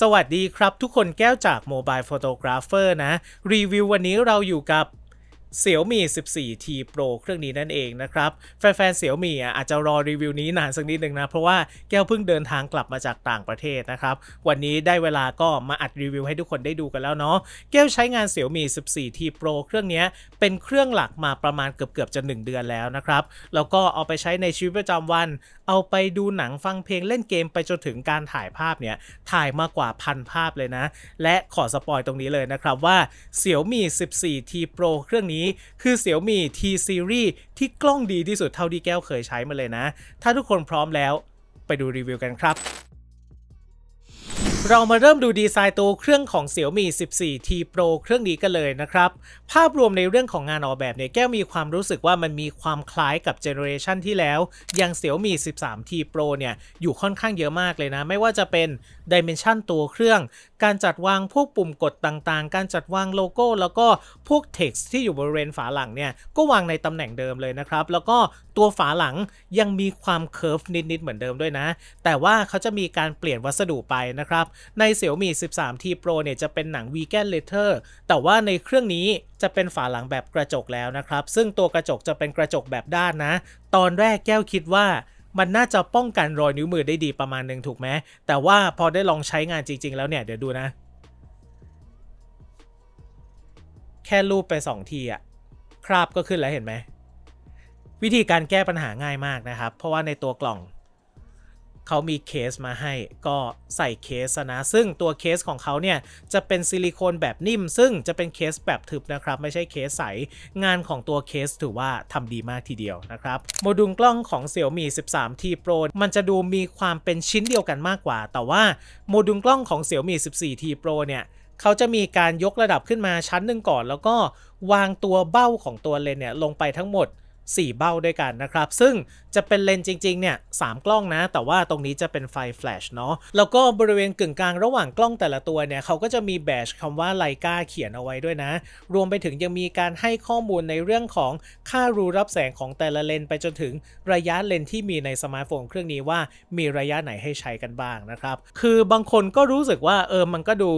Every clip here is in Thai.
สวัสดีครับ ทุกคนแก้วจากโมบายฟอโ o กราฟเฟอร์นะ รีวิววันนี้เราอยู่กับเสี่ยวมี 14T Pro เครื่องนี้นั่นเองนะครับแฟนๆ เสี่ยวมี่อาจจะรอรีวิวนี้นานสักนิดหนึ่งนะเพราะว่าแก้วเพิ่งเดินทางกลับมาจากต่างประเทศนะครับวันนี้ได้เวลาก็มาอัดรีวิวให้ทุกคนได้ดูกันแล้วเนาะแก้วใช้งานเสี่ยวมี 14T Pro เครื่องนี้เป็นเครื่องหลักมาประมาณเกือบๆจะ 1 เดือนแล้วนะครับแล้วก็เอาไปใช้ในชีวิตประจำวัน เอาไปดูหนังฟังเพลงเล่นเกมไปจนถึงการถ่ายภาพเนี่ยถ่ายมากกว่าพันภาพเลยนะ และขอสปอยตรงนี้เลยนะครับว่าเสี่ยวมี 14T Pro เครื่องนี้ี้คือเ x i ยวมี T Series ที่กล้องดีที่สุดเท่าที่แก้วเคยใช้มาเลยนะ ถ้าทุกคนพร้อมแล้วไปดูรีวิวกันครับ เรามาเริ่มดูดีไซน์ตัวเครื่องของ Xiaomi 14T Pro เครื่องนี้กันเลยนะครับภาพรวมในเรื่องของงานออกแบบเนี่ยแก้วมีความรู้สึกว่ามันมีความคล้ายกับเจเนอเรชันที่แล้ว ยังเสียวมี 13T Pro เนี่ยอยู่ค่อนข้างเยอะมากเลยนะ ไม่ว่าจะเป็นดิเมนชันตัวเครื่อง การจัดวางพวกปุ่มกดต่าง ๆ การจัดวางโลโก้ แล้วก็พวกเท็กซ์ที่อยู่บริเวณฝาหลังเนี่ยก็วางในตำแหน่งเดิมเลยนะครับ แล้วก็ตัวฝาหลังยังมีความเคิร์ฟนิด ๆ เหมือนเดิมด้วยนะแต่ว่าเขาจะมีการเปลี่ยนวัสดุไปนะครับในเสียวมี 13T Pro เนี่ยจะเป็นหนังวีแกนเลเทอร์แต่ว่าในเครื่องนี้จะเป็น ฝา หลังแบบกระจกแล้วนะครับ ซึ่งตัวกระจกจะเป็นกระจกแบบด้านนะ ตอนแรกแก้วคิดว่ามันน่าจะป้องกันรอย นิ้วมือได้ดีประมาณหนึ่งถูกไหมแต่ว่าพอได้ลองใช้งานจริงๆแล้ว เนี่ยเดี๋ยวดูนะ แค่ลูบไป 2 ทีอะคราบ ก็ขึ้นแล้วเห็นไหม วิธีการแก้ปัญหาง่ายมากนะครับ เพราะว่าในตัวกล่องเขามีเคสมาให้ก็ใส่เคสนะ ซึ่งตัวเคสของเขาเนี่ยจะเป็นซิลิโคนแบบนิ่ม ซึ่งจะเป็นเคสแบบทึบนะครับไม่ใช่เคสใสงานของตัวเคสถือว่าทำดีมากทีเดียวนะครับโมดูลกล้องของ Xiaomi 13T Pro มันจะดูมีความเป็นชิ้นเดียวกันมากกว่า แต่ว่าโมดูลกล้องของ Xiaomi 14T Pro เนี่ยเขาจะมีการยกระดับขึ้นมาชั้นหนึ่งก่อนแล้วก็วางตัวเบ้าของตัวเลนเนี่ยลงไปทั้งหมด4เบ้าด้วยกันนะครับ ซึ่งจะเป็นเลนส์จริง ๆ เนี่ยสกล้องนะ แต่ว่าตรงนี้จะเป็นไฟแฟลชเนาะ แล้วก็บริเวณกึ่งกลางระหว่างกล้องแต่ละตัวเนี่ย เขาก็จะมีแบชคำว่าไลกาเขียนเอาไว้ด้วยนะ รวมไปถึงยังมีการให้ข้อมูลในเรื่องของค่ารูรับแสงของแต่ละเลนไปจนถึงระยะเลนที่มีในสมาร์ทโฟนเครื่องนี้ว่ามีระยะไหนให้ใช้กันบ้างนะครับคือบางคนก็รู้สึกว่าเออมันก็ดู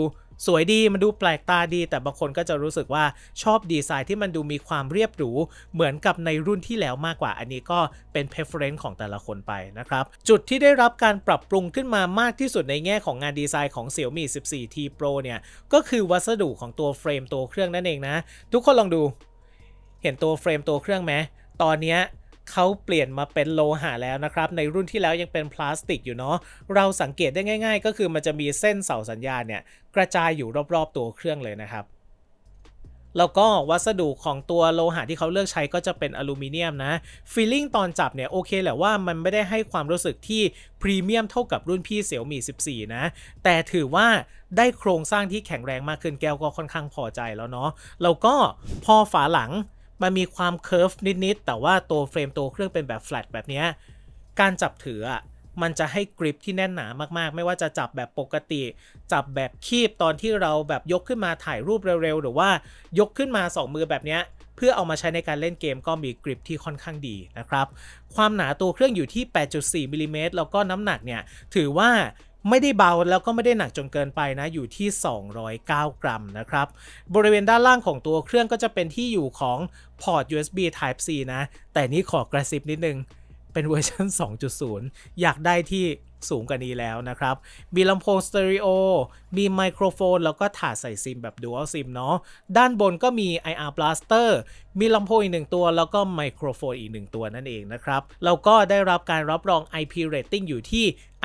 สวยดี มันดูแปลกตาดี แต่บางคนก็จะรู้สึกว่าชอบดีไซน์ที่มันดูมีความเรียบหรู เหมือนกับในรุ่นที่แล้วมากกว่า อันนี้ก็เป็น preference ของแต่ละคนไปนะครับ จุดที่ได้รับการปรับปรุงขึ้นมามากที่สุดในแง่ของงานดีไซน์ของ Xiaomi 14T Pro เนี่ย ก็คือวัสดุของตัวเฟรมตัวเครื่องนั่นเองนะ ทุกคนลองดู เห็นตัวเฟรมตัวเครื่องไหมตอนนี้เขาเปลี่ยนมาเป็นโลหะแล้วนะครับ ในรุ่นที่แล้วยังเป็นพลาสติกอยู่เนาะเราสังเกตได้ง่ายๆ ก็คือมันจะมีเส้นเสาสัญญาณเนี่ยกระจายอยู่รอบๆตัวเครื่องเลยนะครับ แล้วก็วัสดุของตัวโลหะที่เขาเลือกใช้ก็จะเป็นอลูมิเนียมนะฟีลลิ่งตอนจับเนี่ยโอเคแหละว่ามันไม่ได้ให้ความรู้สึกที่พรีเมียม เท่ากับรุ่นพี่เสี่ยวมี 14 นะ แต่ถือว่าได้โครงสร้างที่แข็งแรงมากขึ้นแก้วก็ค่อนข้างพอใจแล้วเนาะแล้วก็พอฝาหลังมันมีความเคิร์ฟนิดๆแต่ว่าตัวเฟรมตัวเครื่องเป็นแบบแฟลตแบบนี้ การจับถืออ่ะมันจะให้กริปที่แน่นหนามากๆ ไม่ว่าจะจับแบบปกติ จับแบบคีบตอนที่เราแบบยกขึ้นมาถ่ายรูปเร็ว ๆ หรือว่ายกขึ้นมา 2 มือแบบนี้ เพื่อเอามาใช้ในการเล่นเกมก็มีกริปที่ค่อนข้างดีนะครับ ความหนาตัวเครื่องอยู่ที่ 8.4มิลิเมตรแล้วก็น้ำหนักเนี่ย ถือว่าไม่ได้เบาแล้วก็ไม่ได้หนักจนเกินไปนะอยู่ที่ 209 กรัมนะครับ บริเวณด้านล่างของตัวเครื่องก็จะเป็นที่อยู่ของ พอร์ต USB Type C นะ แต่นี้ขอกระซิบนิดนึง เป็นเวอร์ชัน2.0 อยากได้ที่สูงกว่านี้แล้วนะครับ มีลำโพงสเตอริโอ มีไมโครโฟน แล้วก็ถาดใส่ซิมแบบ Dual SIM เนาะด้านบนก็มี IR Blaster มีลำโพงอีกหนึ่งตัวแล้วก็ไมโครโฟนอีกหนึ่งตัวนั่นเองนะครับเราก็ได้รับการรับรอง IP rating อยู่ที่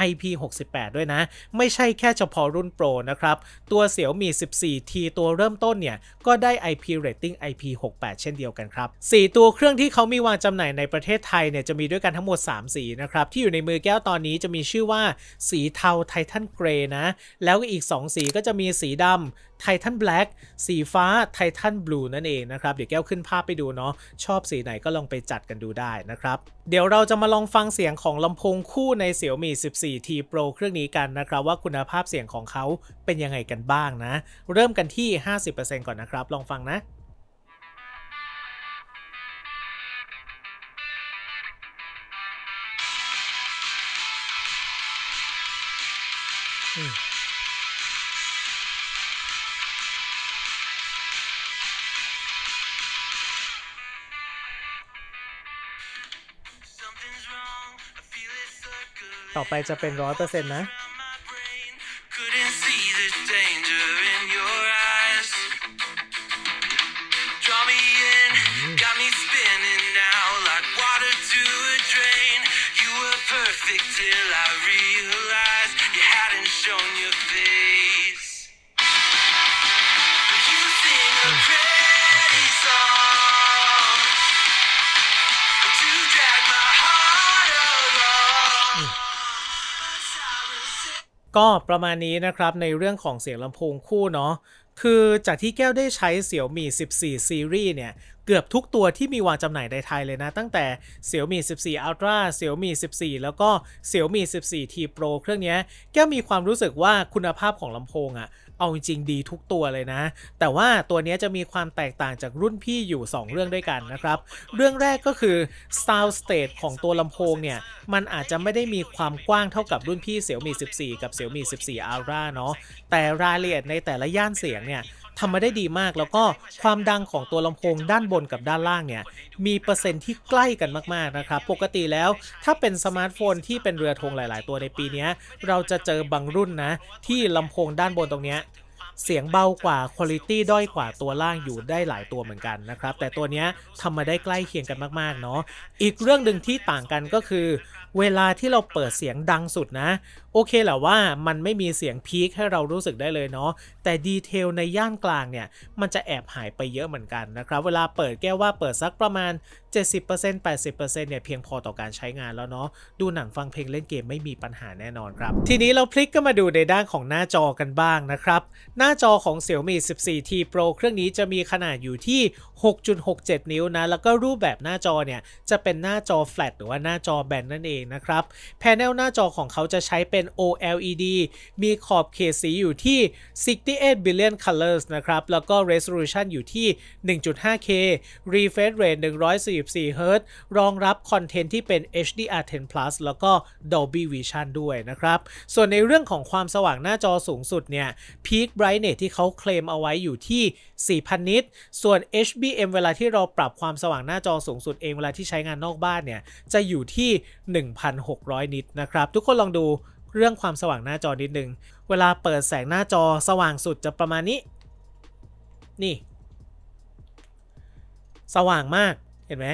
IP68 ด้วยนะ ไม่ใช่แค่เฉพาะรุ่นโปรนะครับ ตัวเี i ยวมี 14T ตัวเริ่มต้นเนี่ย ก็ได้ IP rating IP68 เช่นเดียวกันครับ 4 ตัวเครื่องที่เขามีวางจำหน่ายในประเทศไทยเนี่ยจะมีด้วยกันทั้งหมด 3 สีนะครับ ที่อยู่ในมือแก้วตอนนี้จะมีชื่อว่า สีเทาไททันเกรย์นะแล้วก็อีก 2 สีก็จะมีสีดำไททันแบล็กสีฟ้า ไททันบลูนั่นเองนะครับ เดี๋ยวแก้วขึ้นภาพไปดูเนาะ ชอบสีไหนก็ลองไปจัดกันดูได้นะครับ เดี๋ยวเราจะมาลองฟังเสียงของลำโพงคู่ใน Xiaomi 14T Pro เครื่องนี้กันนะครับว่าคุณภาพเสียงของเขาเป็นยังไงกันบ้างนะ เริ่มกันที่ 50%ก่อนนะครับ ลองฟังนะอืมต่อไปจะเป็นร้อยเปอร์เซ็นต์นะก็ประมาณนี้นะครับในเรื่องของเสียงลำโพงคู่เนาะคือจากที่แก้วได้ใช้เสี่ยวมี 14 ซีรีส์เนี่ยเกือบทุกตัวที่มีวางจำหน่ายในไทยเลยนะ ตั้งแต่เสี่ยวมี่14 Ultra เสี่ยวมี 14 แล้วก็เสี่ยวมี่14 T Pro เครื่องนี้ แก้วมีความรู้สึกว่าคุณภาพของลำโพงอะเอาจริงดีทุกตัวเลยนะ แต่ว่าตัวนี้จะมีความแตกต่างจากรุ่นพี่อยู่ 2 เรื่องด้วยกันนะครับ เรื่องแรกก็คือ sound stage ของตัวลำโพงเนี่ย มันอาจจะไม่ได้มีความกว้างเท่ากับรุ่นพี่ เสี่ยวมี 14 กับ เสี่ยวมี14 l t r a เนาะแต่รายละเอียดในแต่ละย่านเสียงเนี่ยทำมาได้ดีมาก แล้วก็ความดังของตัวลำโพงด้านบนกับด้านล่างเนี่ย มีเปอร์เซ็นต์ที่ใกล้กันมาก ๆ นะครับปกติแล้วถ้าเป็นสมาร์ทโฟนที่เป็นเรือธงหลาย ๆ ตัวในปีนี้เราจะเจอบางรุ่นนะที่ลำโพงด้านบนตรงเนี้ย เสียงเบากว่าคุณลิตี้ด้อยกว่าตัวล่างอยู่ได้หลายตัวเหมือนกันนะครับ แต่ตัวนี้ทำมาได้ใกล้เคียงกันมากๆเนาะอีกเรื่องหนึ่งที่ต่างกันก็คือเวลาที่เราเปิดเสียงดังสุดนะ โอเคแหละว่ามันไม่มีเสียงพีคให้เรารู้สึกได้เลยเนาะแต่ดีเทลในย่านกลางเนี่ยมันจะแอบหายไปเยอะเหมือนกันนะครับเวลาเปิดแก้วว่าเปิดสักประมาณ 70% 80%เนี่ยเพียงพอต่อการใช้งานแล้วเนาะดูหนังฟังเพลงเล่นเกมไม่มีปัญหาแน่นอนครับ ทีนี้เราพลิกก็มาดูในด้านของหน้าจอกันบ้างนะครับหน้าจอของ Xiaomi 14T Pro เครื่องนี้จะมีขนาดอยู่ที่ 6.67 นิ้วนะแล้วก็รูปแบบหน้าจอเนี่ยจะเป็นหน้าจอแฟลตหรือว่าหน้าจอแบนนั่นเององนะครับแผนหน้าจอของเขาจะใช้เป็น OLED มีขอบเขตสีอยู่ที่ 68 billion colors นะครับ แล้วก็ resolution อยู่ที่ 1.5K refresh rate 144 h z รองรับคอนเทนต์ที่เป็น HDR10 plus แล้วก็ Dolby Vision ด้วยนะครับ ส่วนในเรื่องของความสว่างหน้าจอสูงสุด เนี่ย peak brightness ที่เขาเคลมเอาไว้อยู่ที่ 4,000นิตส่วน HBM เวลาที่เราปรับความสว่างหน้าจอสูงสุดเองเวลาที่ใช้งานนอกบ้านเนี่ย จะอยู่ที่ 1 1,600 นิตนะครับทุกคนลองดูเรื่องความสว่างหน้าจอนิดนึงเวลาเปิดแสงหน้าจอสว่างสุดจะประมาณนี้ นี่ สว่างมากเห็นไหม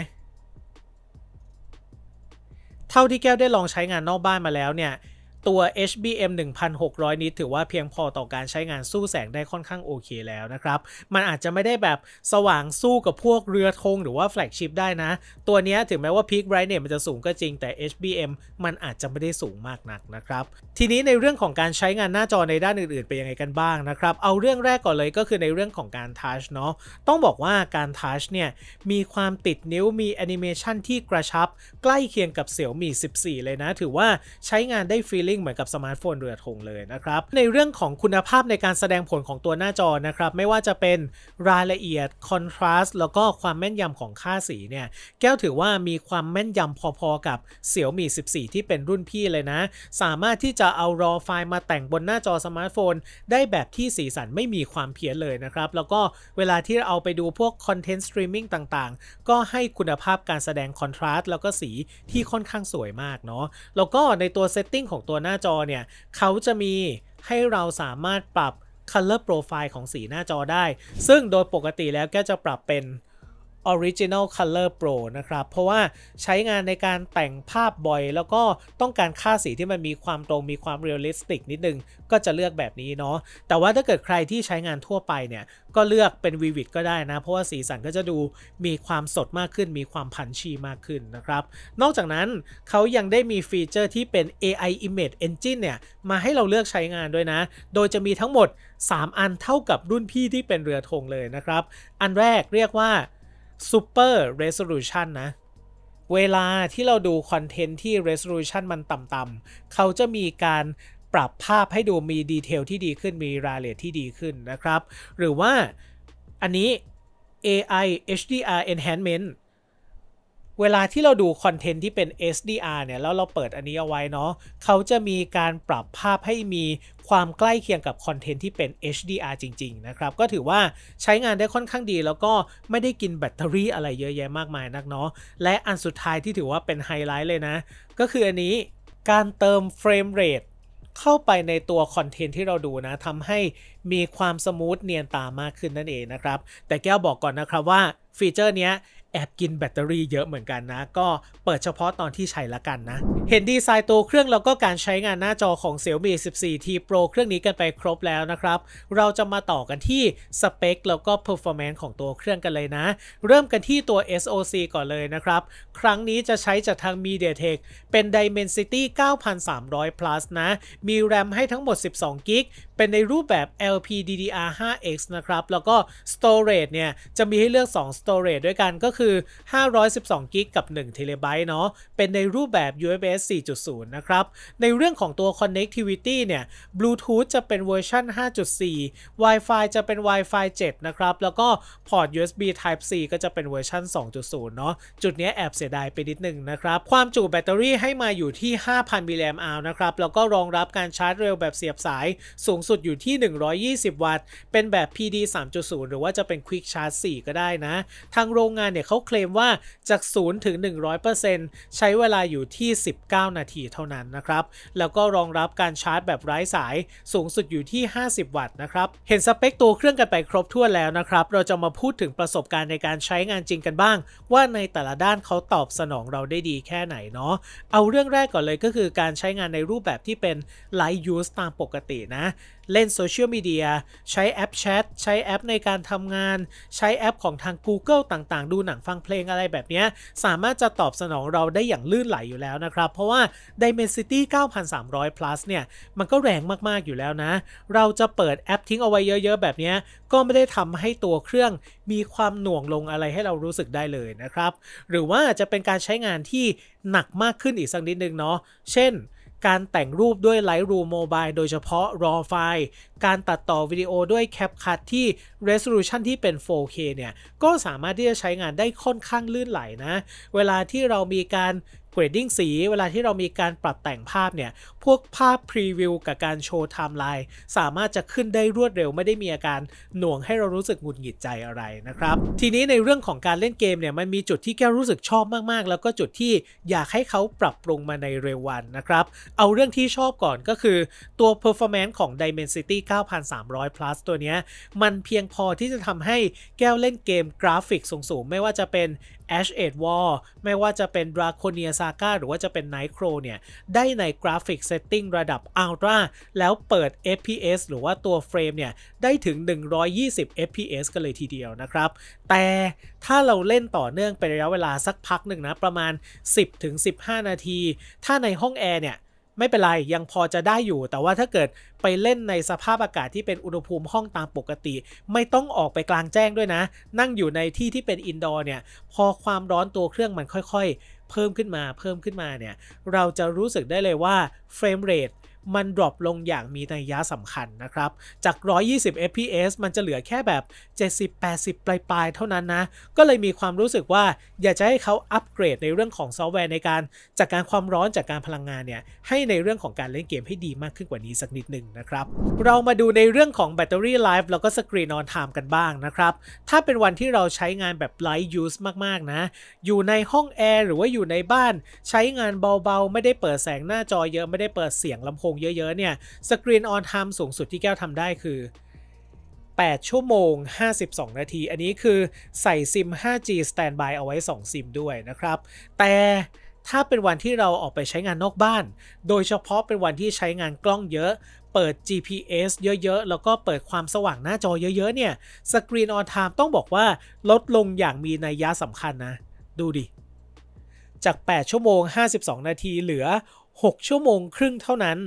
เท่าที่แก้วได้ลองใช้งานนอกบ้านมาแล้วเนี่ยตัว HBM 1600นี้ ถือว่าเพียงพอต่อการใช้งานสู้แสงได้ค่อนข้างโอเคแล้วนะครับ มันอาจจะไม่ได้แบบสว่างสู้กับพวกเรือธงหรือว่าแฟลกชิพได้นะ ตัวนี้ถึงแม้ว่าพ a k ไบรท์เนี่ยมันจะสูงก็จริงแต่ HBM มันอาจจะไม่ได้สูงมากนักนะครับ ทีนี้ในเรื่องของการใช้งานหน้าจอในด้านอื่นๆเป็นยังไงกันบ้างนะครับ เอาเรื่องแรกก่อนเลยก็คือในเรื่องของการทัชเนาะ ต้องบอกว่าการทัชเนี่ยมีความติดนิ้วมีแอนิเมชันที่กระชับใกล้เคียงกับเสี่ยวมี14 เลยนะ ถือว่าใช้งานได้ฟีลลิ่งงเหมือนกับสมาร์ทโฟนเรือธงเลยนะครับ ในเรื่องของคุณภาพในการแสดงผลของตัวหน้าจอนะครับ ไม่ว่าจะเป็นรายละเอียดคอนทราสต์แล้วก็ความแม่นยำของค่าสีเนี่ย แก้วถือว่ามีความแม่นยำพอ ๆ กับเสี่ยวมี 14 ที่เป็นรุ่นพี่เลยนะ สามารถที่จะเอารอไฟล์มาแต่งบนหน้าจอสมาร์ทโฟน ได้แบบที่สีสันไม่มีความเพี้ยนเลยนะครับแล้วก็เวลาที่เอาไปดูพวกคอนเทนต์สตรีมมิ่งต่างๆก็ให้คุณภาพการแสดงคอนทราสต์แล้วก็สีที่ค่อนข้างสวยมากเนาะแล้วก็ในตัวเซตติ้งของตัวหน้าจอเนี่ยเขาจะมีให้เราสามารถปรับ Color Profile ของสีหน้าจอได้ ซึ่งโดยปกติแล้วแก็จะปรับเป็น Original Color Pro นะครับ เพราะว่าใช้งานในการแต่งภาพบ่อย แล้วก็ต้องการค่าสีที่มันมีความตรงมีความเรียลลิสติกนิดนึงก็จะเลือกแบบนี้เนาะ แต่ว่าถ้าเกิดใครที่ใช้งานทั่วไปเนี่ยก็เลือกเป็น Vivid ก็ได้นะ เพราะว่าสีสันก็จะดูมีความสดมากขึ้น มีความพันชีมากขึ้นนะครับ นอกจากนั้นเขายังได้มีฟีเจอร์ที่เป็น AI Image Engine เนี่ยมาให้เราเลือกใช้งานด้วยนะ โดยจะมีทั้งหมด 3 อันเท่ากับรุ่นพี่ที่เป็นเรือธงเลยนะครับ อันแรกเรียกว่า Super Resolution นะ เวลาที่เราดูคอนเทนต์ที่ Resolution มันต่ำๆเขาจะมีการปรับภาพให้ดูมีดีเทลที่ดีขึ้นมีรายละเอียดที่ดีขึ้นนะครับ หรือว่าอันนี้ AI HDR Enhancement เวลาที่เราดูคอนเทนต์ที่เป็น SDR เนี่ย แล้วเราเปิดอันนี้เอาไว้เนาะ เขาจะมีการปรับภาพให้มีความใกล้เคียงกับคอนเทนต์ที่เป็น HDR จริงๆ นะครับ ก็ถือว่าใช้งานได้ค่อนข้างดี แล้วก็ไม่ได้กินแบตเตอรี่อะไรเยอะแยะมากมายนักเนาะ และอันสุดท้ายที่ถือว่าเป็นไฮไลท์เลยนะ ก็คืออันนี้การเติมเฟรมเรทเข้าไปในตัวคอนเทนต์ที่เราดูนะทำให้มีความสมูทเนียนตามากขึ้นนั่นเองนะครับ แต่แก้วบอกก่อนนะครับว่าฟีเจอร์นี้แอบกินแบตเตอรี่เยอะเหมือนกันนะก็เปิดเฉพาะตอนที่ใช้ละกันนะ เห็นดีไซน์ตัวเครื่องแล้วก็การใช้งานหน้าจอของ Xiaomi 14T Pro เครื่องนี้กันไปครบแล้วนะครับ เราจะมาต่อกันที่สเปคแล้วก็ performance ของตัวเครื่องกันเลยนะ เริ่มกันที่ตัว SoC ก่อนเลยนะครับ ครั้งนี้จะใช้จากทาง MediaTek เป็น Dimensity 9300 plus นะ มีแรมให้ทั้งหมด12 g b เป็นในรูปแบบ LPDDR5X นะครับแล้วก็ Storage เนี่ยจะมีให้เลือก 2 Storage ด้วยกันก็คือคือ512กิกกับ1 t b เนาะ เป็นในรูปแบบ UFS 4.0 นะครับ ในเรื่องของตัว connectivity เนี่ย Bluetooth จะเป็นเวอร์ชัน5.4 Wi-Fi จะเป็น Wi-Fi 7 นะครับ แล้วก็พอร์ต USB Type C ก็จะเป็นเวอร์ชัน2.0เนาะ จุดนี้แอบเสียดายไปนิดนึงนะครับ ความจุแบตเตอรี่ให้มาอยู่ที่ 5,000มิลลิแอมป์นะครับ แล้วก็รองรับการชาร์จเร็วแบบเสียบสายสูงสุดอยู่ที่ 120 วัตต์เป็นแบบ PD 3.0 หรือว่าจะเป็น Quick Charge 4ก็ได้นะ ทางโรงงานเนี่ยเขาเขาเคลมว่าจาก0ถึง100%ใช้เวลาอยู่ที่ 19 นาทีเท่านั้นนะครับ แล้วก็รองรับการชาร์จแบบไร้สายสูงสุดอยู่ที่ 50 วัตต์นะครับ เห็นสเปคตัวเครื่องกันไปครบถ้วนแล้วนะครับ เราจะมาพูดถึงประสบการณ์ในการใช้งานจริงกันบ้าง ว่าในแต่ละด้านเขาตอบสนองเราได้ดีแค่ไหนเนาะเอาเรื่องแรกก่อนเลยก็คือการใช้งานในรูปแบบที่เป็น light use ตามปกตินะเล่นโซเชียลมีเดียใช้แอปแชทใช้แอปในการทำงาน ใช้แอปของทาง Google ต่างๆ ดูหนังฟังเพลงอะไรแบบนี้ สามารถจะตอบสนองเราได้อย่างลื่นไหลอยู่แล้วนะครับ เพราะว่า Dimensity 9300 plus เนี่ยมันก็แรงมากๆอยู่แล้วนะ เราจะเปิดแอปทิ้งเอาไว้เยอะๆ แบบนี้ ก็ไม่ได้ทำให้ตัวเครื่องมีความหน่วงลงอะไรให้เรารู้สึกได้เลยนะครับ หรือว่าจะเป็นการใช้งานที่หนักมากขึ้นอีกสักนิดนึงเนาะเช่นการแต่งรูปด้วย Lightroom Mobile โดยเฉพาะ RAW ไฟล์การตัดต่อวิดีโอด้วย CapCut ที่ Resolution ที่เป็น 4K เนี่ยก็สามารถที่จะใช้งานได้ค่อนข้างลื่นไหลนะ เวลาที่เรามีการเกรดดิ้งสี เวลาที่เรามีการปรับแต่งภาพเนี่ยพวกภาพพรีวิวกับการโชว์ไทม์ไลน์สามารถจะขึ้นได้รวดเร็วไม่ได้มีอาการหน่วงให้เรารู้สึกหงุดหงิดใจอะไรนะครับ ทีนี้ในเรื่องของการเล่นเกมเนี่ยมันมีจุดที่แก้วรู้สึกชอบมากๆ แล้วก็จุดที่อยากให้เขาปรับปรุงมาในเร็ววันนะครับ เอาเรื่องที่ชอบก่อนก็คือตัว performance ของ Dimensity 9300 plus ตัวเนี้ย มันเพียงพอที่จะทำให้แก้วเล่นเกมกราฟิกสูงๆไม่ว่าจะเป็น Ash Age War ไม่ว่าจะเป็น Draconia Saga หรือว่าจะเป็น Night Crow เนี่ยได้ในกราฟิกเซ setting ระดับ Ultra แล้วเปิด FPS หรือว่าตัวเฟรมเนี่ยได้ถึง 120 FPS กันเลยทีเดียวนะครับ แต่ถ้าเราเล่นต่อเนื่องเป็นระยะเวลาสักพักหนึ่งนะประมาณ 10-15 นาที ถ้าในห้องแอร์เนี่ยไม่เป็นไรยังพอจะได้อยู่ แต่ว่าถ้าเกิดไปเล่นในสภาพอากาศที่เป็นอุณหภูมิห้องตามปกติ ไม่ต้องออกไปกลางแจ้งด้วยนะ นั่งอยู่ในที่ที่เป็นอินดอร์เนี่ยพอความร้อนตัวเครื่องมันค่อยเพิ่มขึ้นมา เพิ่มขึ้นมาเนี่ย เราจะรู้สึกได้เลยว่าเฟรมเรทมันดรอปลงอย่างมีนัยยะสำคัญนะครับ จาก 120 fps มันจะเหลือแค่แบบ 70-80 ปลายๆ เท่านั้นนะ ก็เลยมีความรู้สึกว่า อยากจะให้เขาอัปเกรดในเรื่องของซอฟต์แวร์ในการจัดกการความร้อนจากการพลังงานเนี่ยให้ในเรื่องของการเล่นเกมให้ดีมากขึ้นกว่านี้สักนิดหนึ่งนะครับ เรามาดูในเรื่องของแบตเตอรี่ไลฟ์แล้วก็สกรีนออนไทม์กันบ้างนะครับ ถ้าเป็นวันที่เราใช้งานแบบไลท์ยูสมากๆ นะ อยู่ในห้องแอร์หรือว่าอยู่ในบ้าน ใช้งานเบาๆ ไม่ได้เปิดแสงหน้าจอเยอะไม่ได้เปิดเสียงลำโพงงเยอะ ๆ เนี่ยสกรีนออนไทม์สูงสุดที่แก้วทำได้คือ 8 ชั่วโมง 52 นาที อันนี้คือใส่ซิม 5G standby เอาไว้2ซิมด้วยนะครับ แต่ถ้าเป็นวันที่เราออกไปใช้งานนอกบ้านโดยเฉพาะเป็นวันที่ใช้งานกล้องเยอะ เปิด GPS เยอะ ๆ แล้วก็เปิดความสว่างหน้าจอเยอะ ๆ เนี่ยสกรีนออนไทม์ต้องบอกว่าลดลงอย่างมีนัยยะสำคัญนะดูดิ จาก 8 ชั่วโมง 52 นาที เหลือ 6 ชั่วโมง ครึ่งเท่านั้น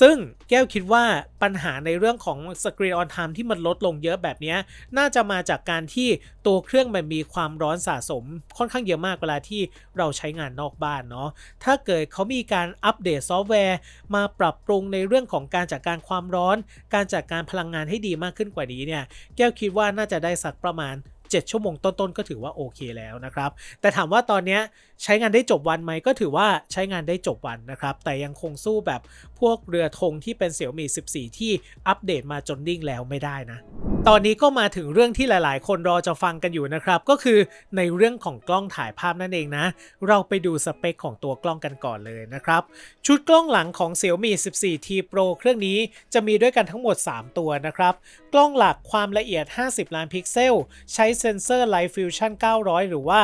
ซึ่งแก้วคิดว่าปัญหาในเรื่องของสกรีนออนไทม์ที่มันลดลงเยอะแบบนี้ น่าจะมาจากการที่ตัวเครื่องมันมีความร้อนสะสมค่อนข้างเยอะมากเวลาที่เราใช้งานนอกบ้านเนาะถ้าเกิดเขามีการอัปเดตซอฟต์แวร์ มาปรับปรุงในเรื่องของการจัดการความร้อน การจัดการพลังงานให้ดีมากขึ้นกว่านี้เนี่ยแก้วคิดว่าน่าจะได้สักประมาณ7ชั่วโมงต้นๆ ก็ถือว่าโอเคแล้วนะครับ แต่ถามว่าตอนนี้ใช้งานได้จบวันไหม ก็ถือว่าใช้งานได้จบวันนะครับ แต่ยังคงสู้แบบพวกเรือธงที่เป็นเสี่ยวมี 14 ที่อัปเดตมาจนนิ่งแล้วไม่ได้นะตอนนี้ก็มาถึงเรื่องที่หลายๆ คนรอจะฟังกันอยู่นะครับ ก็คือในเรื่องของกล้องถ่ายภาพนั่นเองนะ เราไปดูสเปคของตัวกล้องกันก่อนเลยนะครับ ชุดกล้องหลังของ Xiaomi 14T Pro เครื่องนี้จะมีด้วยกันทั้งหมด 3 ตัวนะครับ กล้องหลักความละเอียด 50 ล้านพิกเซล ใช้เซ็นเซอร์ Light Fusion 900 หรือว่า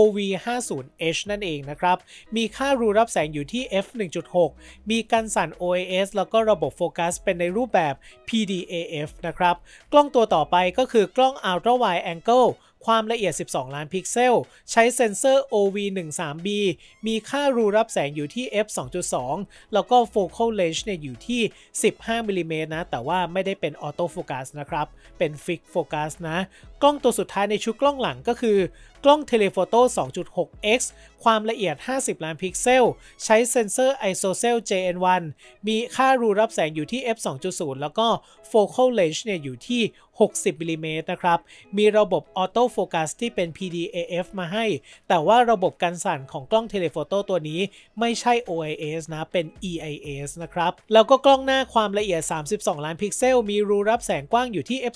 OV50H นั่นเองนะครับ มีค่ารูรับแสงอยู่ที่ f 1.6มีกันสั่น o i s แล้วก็ระบบโฟกัสเป็นในรูปแบบ PDAF นะครับ กล้องตัวต่อไปก็คือกล้อง Ultra Wide Angle ความละเอียด 12 ล้านพิกเซล ใช้เซ็นเซอร์ OV13B มีค่ารูรับแสงอยู่ที่ f 2.2แล้วก็โฟกัลเลนส์เนี่ยอยู่ที่ 15มิลิเมตรนะ แต่ว่าไม่ได้เป็นออโต้โฟกัสนะครับ เป็นฟิกโฟกัสนะกล้องตัวสุดท้ายในชุดกล้องหลังก็คือกล้องเทเลโฟโต้ 2.6x ความละเอียด 50 ล้านพิกเซล ใช้เซ็นเซอร์ ISOCELL JN1 มีค่ารูรับแสงอยู่ที่ f 2.0แล้วก็ focal length เนี่ย อยู่ที่ 60มิลิเมตรนะครับ มีระบบออโต้โฟกัสที่เป็น PDAF มาให้ แต่ว่าระบบการสั่นของกล้องเทเลโฟโต้ตัวนี้ ไม่ใช่ OIS นะ เป็น EIS นะครับ แล้วก็กล้องหน้าความละเอียด 32 ล้านพิกเซล มีรูรับแสงกว้างอยู่ที่ f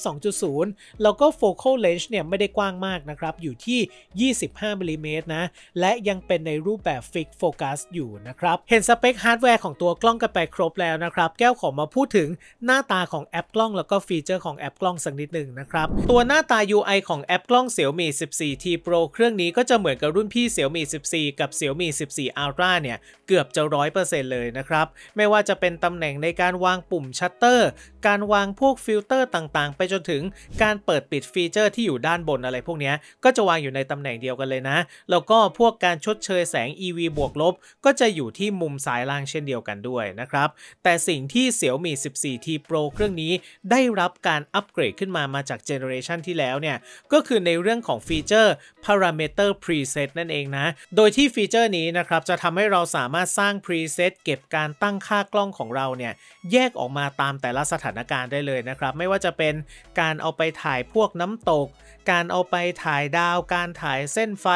2.0แล้วก็ focal focal length เนี่ยไม่ได้กว้างมากนะครับ อยู่ที่ 25 มิลิเมตรนะ และยังเป็นในรูปแบบ fix focus อยู่นะครับ เห็นสเปคฮาร์ดแวร์ของตัวกล้องกันไปครบแล้วนะครับ แก้วขอมาพูดถึงหน้าตาของแอปกล้องแล้วก็ฟีเจอร์ของแอปกล้องสักนิดหนึ่งนะครับ ตัวหน้าตา UI ของแอปกล้อง Xiaomi 14T Pro เครื่องนี้ก็จะเหมือนกับรุ่นพี่ Xiaomi 14 กับ Xiaomi 14 Ultra เนี่ยเกือบจะ100%เลยนะครับไม่ว่าจะเป็นตำแหน่งในการวางปุ่มชัตเตอร์การวางพวกฟิลเตอร์ต่างๆไปจนถึงการเปิดปิดฟีเจอร์อร์ที่อยู่ด้านบนอะไรพวกนี้ก็จะวางอยู่ในตำแหน่งเดียวกันเลยนะ แล้วก็พวกการชดเชยแสง EV บวกลบก็จะอยู่ที่มุมสายล่างเช่นเดียวกันด้วยนะครับ แต่สิ่งที่เสี่ยวมี 14T Pro เครื่องนี้ได้รับการอัปเกรดขึ้นมามาจากเจเนอเรชันที่แล้วเนี่ย ก็คือในเรื่องของฟีเจอร์ parameter preset นั่นเองนะ โดยที่ฟีเจอร์นี้นะครับจะทำให้เราสามารถสร้าง preset เก็บการตั้งค่ากล้องของเราเนี่ยแยกออกมาตามแต่ละสถานการณ์ได้เลยนะครับไม่ว่าจะเป็นการเอาไปถ่ายพวกน้ำตตกการเอาไปถ่ายดาว การถ่ายเส้นไฟ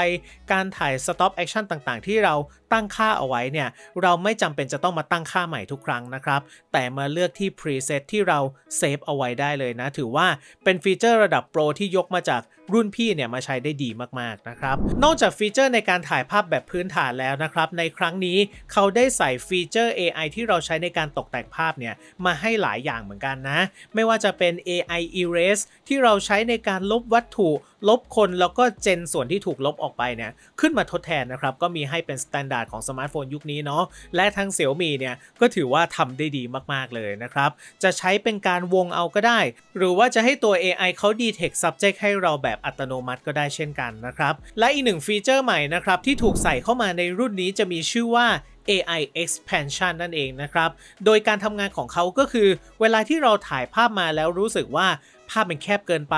การถ่ายสต็อปแอคชั่นต่างๆ ที่เราตั้งค่าเอาไว้เนี่ยเราไม่จำเป็นจะต้องมาตั้งค่าใหม่ทุกครั้งนะครับแต่มาเลือกที่พรีเซตที่เราเซฟเอาไว้ได้เลยนะถือว่าเป็นฟีเจอร์ระดับโปรที่ยกมาจากรุ่นพี่เนี่ยมาใช้ได้ดีมากๆนะครับนอกจากฟีเจอร์ในการถ่ายภาพแบบพื้นฐานแล้วนะครับในครั้งนี้เขาได้ใส่ฟีเจอร์ AI ที่เราใช้ในการตกแต่งภาพเนี่ยมาให้หลายอย่างเหมือนกันนะ ไม่ว่าจะเป็น AI erase ที่เราใช้ในการลบวัตถุูกลบคนแล้วก็เจนส่วนที่ถูกลบออกไปเนี่ยขึ้นมาทดแทนนะครับก็มีให้เป็นสแตนดาร์ดของสมาร์ทโฟนยุคนี้เนาะและทางเสี่ยวมีเนี่ยก็ถือว่าทำได้ดีมากๆเลยนะครับจะใช้เป็นการวงเอาก็ได้ หรือว่าจะให้ตัว AI เขาดีเทค subject ให้เราแบบอัตโนมัติก็ได้เช่นกันนะครับและอีกหนึ่งฟีเจอร์ใหม่นะครับที่ถูกใส่เข้ามาในรุ่นนี้จะมีชื่อว่า AI expansion นั่นเองนะครับโดยการทำงานของเขาก็คือ เวลาที่เราถ่ายภาพมาแล้วรู้สึกว่าภาพมันแคบเกินไป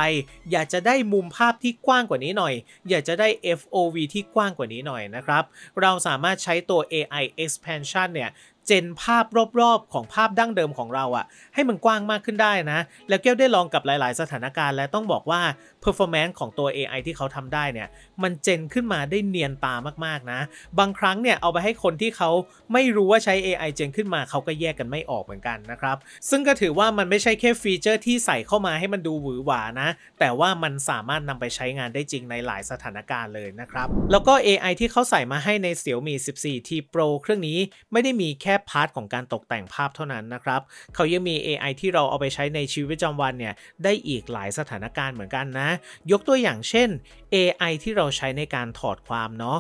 อยากจะได้มุมภาพที่กว้างกว่านี้หน่อย อยากจะได้ FOV ที่กว้างกว่านี้หน่อยนะครับ เราสามารถใช้ตัว AI expansion เนี่ยเจนภาพรอบๆของภาพดั้งเดิมของเราอะให้มันกว้างมากขึ้นได้นะแล้วแก้วได้ลองกับหลายๆ สถานการณ์และต้องบอกว่า performance ของตัว AI ที่เขาทำได้เนี่ยมันเจนขึ้นมาได้เนียนตามากๆนะบางครั้งเนี่ยเอาไปให้คนที่เขาไม่รู้ว่าใช้ AI เจนขึ้นมาเขาก็แยกกันไม่ออกเหมือนกันนะครับ ซึ่งก็ถือว่ามันไม่ใช่แค่ฟีเจอร์ ที่ใส่เข้ามาให้มันดูหวือหวานะ แต่ว่ามันสามารถนำไปใช้งานได้จริงในหลายสถานการณ์เลยนะครับแล้วก็ AI ที่เขาใส่มาให้ในสี่ยวมี14 T Pro เครื่องนี้ไม่ได้มีแค่ค่พาร์ทของการตกแต่งภาพเท่านั้นนะครับ เขายังมี AI ที่เราเอาไปใช้ในชีวิตประจำวันเนี่ย ได้อีกหลายสถานการณ์เหมือนกันนะ ยกตัวอย่างเช่น AI ที่เราใช้ในการถอดความเนาะ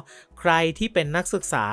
ใครที่เป็นนักศึกษา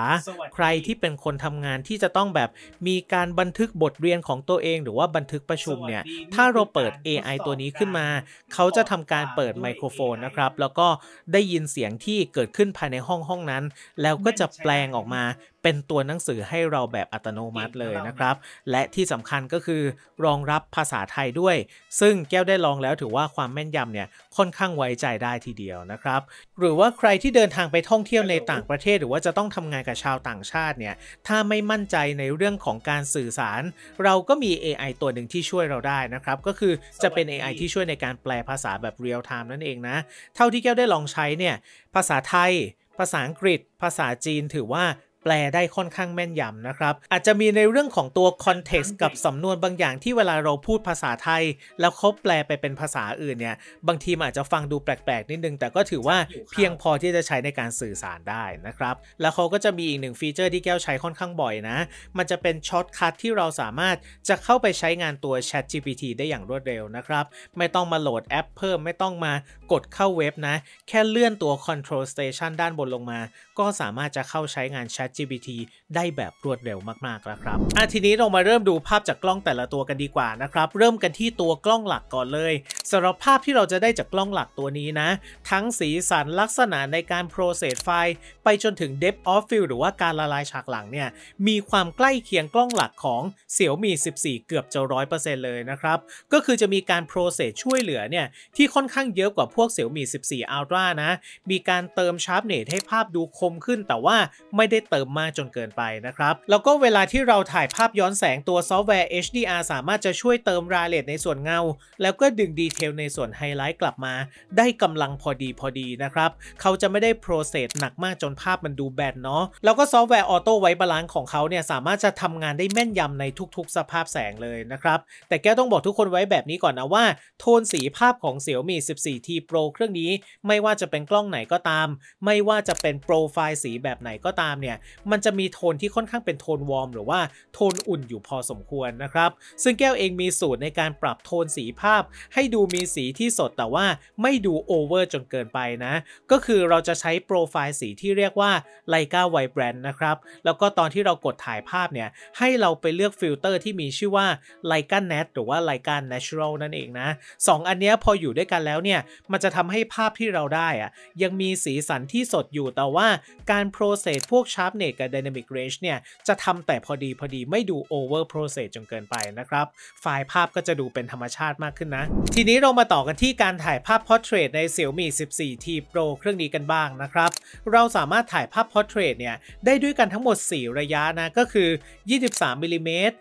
ใครที่เป็นคนทำงานที่จะต้องแบบมีการบันทึกบทเรียนของตัวเองหรือว่าบันทึกประชุมเนี่ย ถ้าเราเปิด AI ตัวนี้ขึ้นมา เขาจะทำการเปิดไมโครโฟนนะครับ แล้วก็ได้ยินเสียงที่เกิดขึ้นภายในห้องห้องนั้น แล้วก็จะแปลงออกมาเป็นตัวหนังสือให้เราแบบอัตโนมัติเลยนะครับ และที่สำคัญก็คือรองรับภาษาไทยด้วย ซึ่งแก้วได้ลองแล้วถือว่าความแม่นยำเนี่ยค่อนข้างไว้ใจได้ทีเดียวนะครับ หรือว่าใครที่เดินทางไปท่องเที่ยวในต่างางประเทศหรือว่าจะต้องทำงานกับชาวต่างชาติเนี่ย ถ้าไม่มั่นใจในเรื่องของการสื่อสาร เราก็มี AI ตัวหนึ่งที่ช่วยเราได้นะครับ ก็คือจะเป็น AI ที่ช่วยในการแปลภาษาแบบเรียลไทม์นั่นเองนะ เท่าที่แก้วได้ลองใช้เนี่ย ภาษาไทย ภาษาอังกฤษ ภาษาจีนถือว่าแปลได้ค่อนข้างแม่นยำนะครับ อาจจะมีในเรื่องของตัวคอนเท็กซ์กับสำนวน บางอย่างที่เวลาเราพูดภาษาไทย แล้วเขาแปลไปเป็นภาษาอื่นเนี่ย บางทีอาจจะฟังดูแปลกๆ นิดนึง แต่ก็ถือว่าเพียงพอที่จะใช้ในการสื่อสารได้นะครับ แล้วเขาก็จะมีอีกหนึ่งฟีเจอร์ที่แก้วใช้ค่อนข้างบ่อยนะ มันจะเป็นช็อตคัทที่เราสามารถจะเข้าไปใช้งานตัว Chat GPT ได้อย่างรวดเร็วนะครับไม่ต้องมาโหลดแอป เพิ่มไม่ต้องมากดเข้าเว็บนะแค่เลื่อนตัว Control Station ด้านบนลงมา ก็สามารถจะเข้าใช้งาน Chat ChatGPT ได้แบบรวดเร็วมากๆแล้วครับอ่ะทีนี้เรามาเริ่มดูภาพจากกล้องแต่ละตัวกันดีกว่านะครับ เริ่มกันที่ตัวกล้องหลักก่อนเลย สำหรับภาพที่เราจะได้จากกล้องหลักตัวนี้นะ ทั้งสีสันลักษณะในการโปรเซสไฟล์ไปจนถึง depth of field หรือว่าการละลายฉากหลัง เนี่ย มีความใกล้เคียงกล้องหลักของเสี่ยวมี14 เกือบจะ100%เลยนะครับ ก็คือจะมีการโปรเซสช่วยเหลือเนี่ยที่ค่อนข้างเยอะกว่าพวกเสี่ยวมี14 Ultra นะ มีการเติมชาร์ปเนตให้ภาพดูคมขึ้น แต่ว่าไม่ได้เติมมากจนเกินไปนะครับ แล้วก็เวลาที่เราถ่ายภาพย้อนแสงตัวซอฟต์แวร์ HDR สามารถจะช่วยเติมรายละเอียดในส่วนเงา แล้วก็ดึงดีเทลในส่วนไฮไลท์กลับมา ได้กำลังพอดีพอดีนะครับ เขาจะไม่ได้โปรเซสหนักมากจนภาพมันดูแบนเนาะ แล้วก็ซอฟต์แวร์ออโต้ไวบาลานซ์ของเขาเนี่ย สามารถจะทำงานได้แม่นยำในทุกๆ สภาพแสงเลยนะครับ แต่แก้ต้องบอกทุกคนไว้แบบนี้ก่อนนะว่า โทนสีภาพของเี่ยวมี 14T Pro เครื่องนี้ ไม่ว่าจะเป็นกล้องไหนก็ตาม ไม่ว่าจะเป็นโปรไฟล์สีแบบไหนก็ตามเนี่ยมันจะมีโทนที่ค่อนข้างเป็นโทนวอร์มหรือว่าโทนอุ่นอยู่พอสมควรนะครับ ซึ่งแก้วเองมีสูตรในการปรับโทนสีภาพให้ดูมีสีที่สดแต่ว่าไม่ดูโอเวอร์จนเกินไปนะ ก็คือเราจะใช้โปรไฟล์สีที่เรียกว่าไลกาไวแบรนด์นะครับ แล้วก็ตอนที่เรากดถ่ายภาพเนี่ย ให้เราไปเลือกฟิลเตอร์ที่มีชื่อว่าไลกา n นทหรือว่าไลกาเนเชอรัลนั่นเองนะสออันนี้พออยู่ด้วยกันแล้วเนี่ยมันจะทำให้ภาพที่เราได้อะยังมีสีสันที่สดอยู่แต่ว่าการโปรเซสพวกชาร์ปเ r e s n t e กับ Dynamic Range เนี่ยจะทำแต่พอดีพอดีไม่ดู Over Process จนเกินไปนะครับ ไฟล์ภาพก็จะดูเป็นธรรมชาติมากขึ้นนะ ทีนี้เรามาต่อกันที่การถ่ายภาพ Portrait ใน Xiaomi 14T Pro เครื่องนี้กันบ้างนะครับ เราสามารถถ่ายภาพ Portrait เนี่ยได้ด้วยกันทั้งหมด 4 ระยะนะก็คือ 23 มิลิเมตร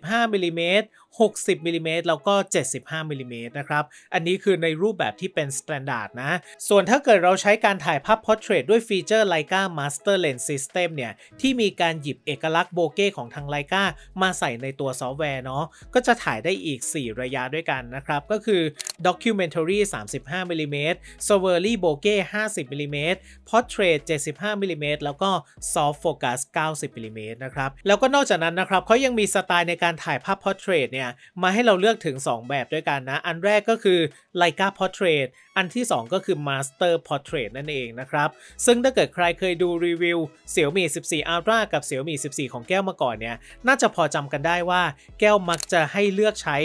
35 มิลิเมตร60มิลิเมตรแล้วก็ 75มิลิเมตรนะครับ อันนี้คือในรูปแบบที่เป็นสแตนดาร์ดนะ ส่วนถ้าเกิดเราใช้การถ่ายภาพพอร์เทรต ด้วยฟีเจอร์ Leica Master Lens System เนี่ย ที่มีการหยิบเอกลักษณ์โบเก้ของทาง Leica มาใส่ในตัวซอฟต์แวร์เนาะก็จะถ่ายได้อีก 4 ระยะด้วยกันนะครับ ก็คือ Documentary 35มิลิเมตร s o v e r l y Bokeh 50มิลิเมตร Portrait 75มิลิเมตรแล้วก็ Soft Focus 90มิลิเมตรนะครับแล้วก็นอกจากนั้นนะครับเขายังมีสไตล์ในการถ่ายภาพพอร์เทรตเนี่ยี่ยมาให้เราเลือกถึง 2 แบบด้วยกันนะ อันแรกก็คือ Leica Portrait อันที่ 2 ก็คือ Master Portrait นั่นเองนะครับ ซึ่งถ้าเกิดใครเคยดูรีวิวเสี่ยวมี14 Ultra กับเสี่ยวมี14 ของแก้วมาก่อนเนี่ย น่าจะพอจำกันได้ว่า แก้วมักจะให้เลือกใช้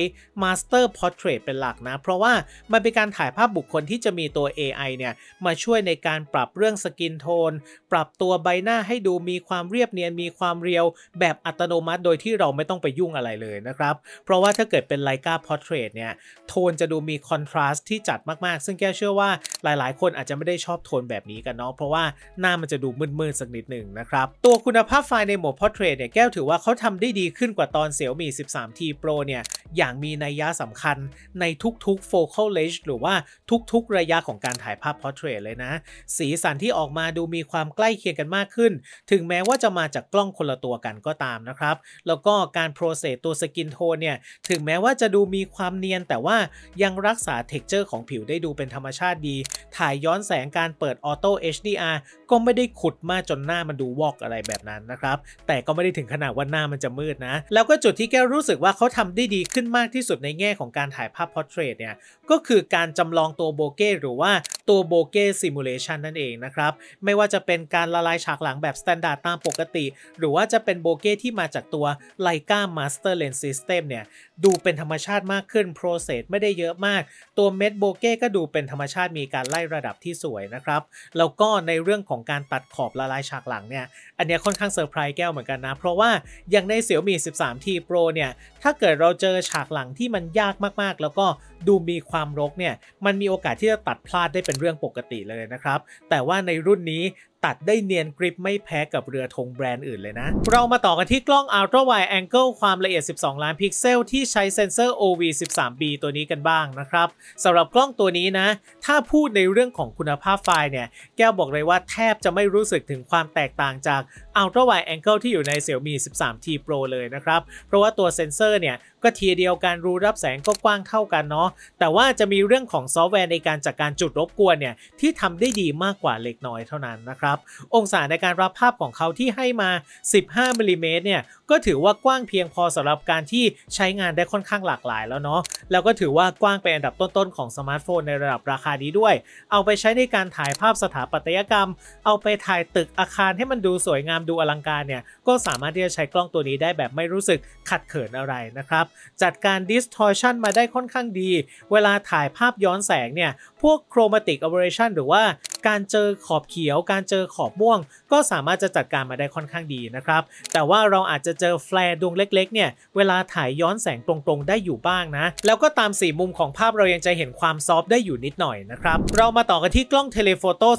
Master Portrait เป็นหลักนะ เพราะว่ามันเป็นการถ่ายภาพบุคคลที่จะมีตัว AI เนี่ยมาช่วยในการปรับเรื่องสกินโทน ปรับตัวใบหน้าให้ดูมีความเรียบเนียน มีความเรียวแบบอัตโนมัติโดยที่เราไม่ต้องไปยุ่งอะไรเลยนะครับเราะว่าถ้าเกิดเป็นไลกาพอร์เทรตเนี่ยโทนจะดูมีคอนทราสต์ที่จัดมากๆ ซึ่งแก้เชื่อว่าหลายๆ คนอาจจะไม่ได้ชอบโทนแบบนี้กันเนาะเพราะว่าหน้ามันจะดูมืดๆสักนิดหนึ่งนะครับตัวคุณภาพไฟล์ในโหมดพอร์เทรตเนี่ยแก้วถือว่าเขาทำได้ดีขึ้นกว่าตอนเสี่ยวมี 13T Pro เนี่ยอย่างมีนัยยะสำคัญในทุก ๆ focal เล n g t หรือว่าทุกๆระยะของการถ่ายภาพพอร์เทรตเลยนะ สีสันที่ออกมาดูมีความใกล้เคียงกันมากขึ้น ถึงแม้ว่าจะมาจากกล้องคนละตัวกันก็ตามนะครับแล้วก็การโปรเซสตัวสกินโทนเนี่ยถึงแม้ว่าจะดูมีความเนียนแต่ว่ายังรักษาเท็กเจอร์ของผิวได้ดูเป็นธรรมชาติดี ถ่ายย้อนแสงการเปิดออโต้ HDR ก็ไม่ได้ขุดมากจนหน้ามันดูวอกอะไรแบบนั้นนะครับ แต่ก็ไม่ได้ถึงขนาดว่าหน้ามันจะมืดนะ แล้วก็จุดที่แกรู้สึกว่าเขาทำได้ดีขึ้นมากที่สุดในแง่ของการถ่ายภาพพอร์เทรตเนี่ย ก็คือการจำลองตัวโบเก้หรือว่าตัวโบเก้ซิมูเลชันนั่นเองนะครับ ไม่ว่าจะเป็นการละลายฉากหลังแบบสแตนดาร์ดตามปกติ หรือว่าจะเป็นโบเก้ที่มาจากตัว l ม i สเ Master Lens System เนี่ยดูเป็นธรรมชาติมากขึ้น โปรเซสไม่ได้เยอะมาก ตัวเม็ดโบเก้ก็ดูเป็นธรรมชาติมีการไล่ระดับที่สวยนะครับ แล้วก็ในเรื่องของการตัดขอบละลายฉากหลังเนี่ย อันนี้ค่อนข้างเซอร์ไพรส์แก้วเหมือนกันนะ เพราะว่าอย่างในเสี่ยวมี13 T Pro เนี่ย ถ้าเกิดเราเจอฉากหลังที่มันยากมากๆ แล้วก็ดูมีความรกเนี่ย มันมีโอกาสที่จะตัดพลาดได้เป็นเรื่องปกติเลยนะครับ แต่ว่าในรุ่นนี้ตัดได้เนียนกริปไม่แพ้กับเรือธงแบรนด์อื่นเลยนะ เรามาต่อกันที่กล้อง Ultra Wide Angle ความละเอียด 12 ล้านพิกเซล ที่ใช้เซ็นเซอร์ OV 13B ตัวนี้กันบ้างนะครับสำหรับกล้องตัวนี้นะ ถ้าพูดในเรื่องของคุณภาพไฟล์เนี่ย แก้วบอกเลยว่าแทบจะไม่รู้สึกถึงความแตกต่างจาก Ultra Wide Angle ที่อยู่ใน Xiaomi 13T Pro เลยนะครับ เพราะว่าตัวเซ็นเซอร์เนี่ยก็ทีเดียวกันรูรับแสงก็กว้างเท่ากันเนาะ แต่ว่าจะมีเรื่องของซอฟต์แวร์ในการจัดกการจุดรบกวนเนี่ยที่ทำได้ดีมากกว่าเล็กน้อยเท่านั้นนะครับ องศาในการรับภาพของเขาที่ให้มา 15 มิลิเมตรเนี่ยก็ถือว่ากว้างเพียงพอสำหรับการที่ใช้งานได้ค่อนข้างหลากหลายแล้วเนาะ แล้วก็ถือว่ากว้างเป็นอันดับต้นๆของสมาร์ทโฟน ในระดับราคานี้ด้วย เอาไปใช้ในการถ่ายภาพสถาปัตยกรรม เอาไปถ่ายตึกอาคารให้มันดูสวยงามามดูอลังการเนี่ยก็สามารถที่จะใช้กล้องตัวนี้ได้แบบไม่รู้สึกขัดเขินอะไรนะครับ จัดการ distortion มาได้ค่อนข้างดี เวลาถ่ายภาพย้อนแสงเนี่ยพวก chromatic aberration หรือว่าการเจอขอบเขียวการเจอขอบม่วง ก็สามารถจะจัดการมาได้ค่อนข้างดีนะครับแต่ว่าเราอาจจะเจอแฟลร์ดวงเล็กๆเนี่ยเวลาถ่ายย้อนแสงตรงๆได้อยู่บ้างนะแล้วก็ตามสี่มุมของภาพเรายังจะเห็นความซอฟได้อยู่นิดหน่อยนะครับเรามาต่อกันที่กล้องเทเลโฟโต้